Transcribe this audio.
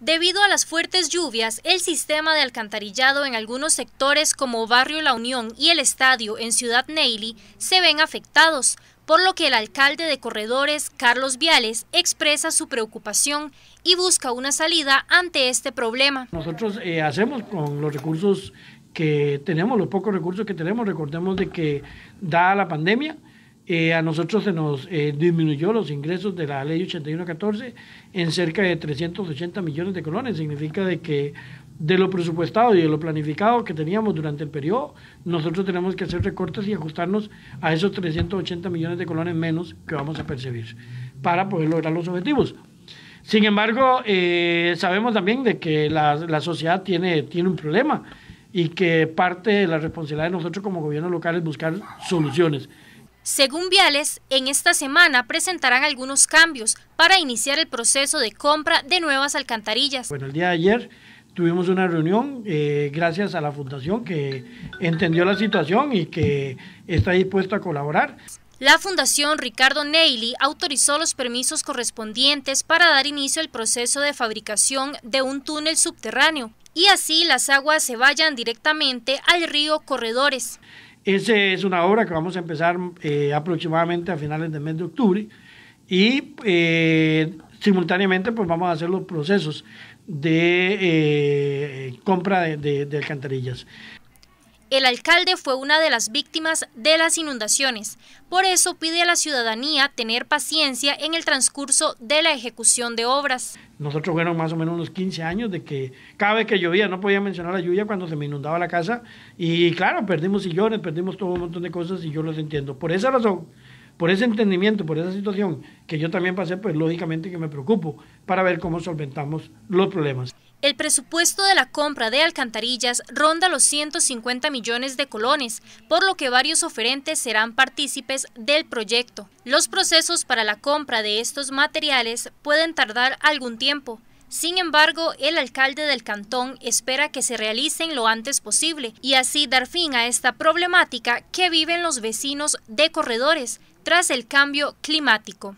Debido a las fuertes lluvias, el sistema de alcantarillado en algunos sectores como Barrio La Unión y el estadio en Ciudad Neily se ven afectados, por lo que el alcalde de Corredores, Carlos Viales, expresa su preocupación y busca una salida ante este problema. Nosotros eh, hacemos con los recursos que tenemos, los pocos recursos que tenemos, recordemos de que da la pandemia, eh, a nosotros se nos eh, disminuyó los ingresos de la ley 8114 en cerca de 380 millones de colones. Significa que de lo presupuestado y de lo planificado que teníamos durante el periodo, nosotros tenemos que hacer recortes y ajustarnos a esos 380 millones de colones menos que vamos a percibir para poder lograr los objetivos. Sin embargo, eh, sabemos también de que la, sociedad tiene, tiene un problema y que parte de la responsabilidad de nosotros como gobierno local es buscar soluciones. Según Viales, en esta semana presentarán algunos cambios para iniciar el proceso de compra de nuevas alcantarillas. Bueno, el día de ayer tuvimos una reunión eh, gracias a la Fundación que entendió la situación y que está dispuesta a colaborar. La Fundación Ricardo Neily autorizó los permisos correspondientes para dar inicio al proceso de fabricación de un túnel subterráneo y así las aguas se vayan directamente al río Corredores. Esa es una obra que vamos a empezar eh, aproximadamente a finales del mes de octubre y eh, simultáneamente pues vamos a hacer los procesos de eh, compra de alcantarillas. El alcalde fue una de las víctimas de las inundaciones, por eso pide a la ciudadanía tener paciencia en el transcurso de la ejecución de obras. Nosotros fueron más o menos unos 15 años de que cada vez que llovía, no podía mencionar la lluvia cuando se me inundaba la casa y claro, perdimos sillones, perdimos todo un montón de cosas y yo los entiendo. Por esa razón, por ese entendimiento, por esa situación que yo también pasé, pues lógicamente que me preocupo para ver cómo solventamos los problemas. El presupuesto de la compra de alcantarillas ronda los 150 millones de colones, por lo que varios oferentes serán partícipes del proyecto. Los procesos para la compra de estos materiales pueden tardar algún tiempo. Sin embargo, el alcalde del cantón espera que se realicen lo antes posible y así dar fin a esta problemática que viven los vecinos de corredores tras el cambio climático.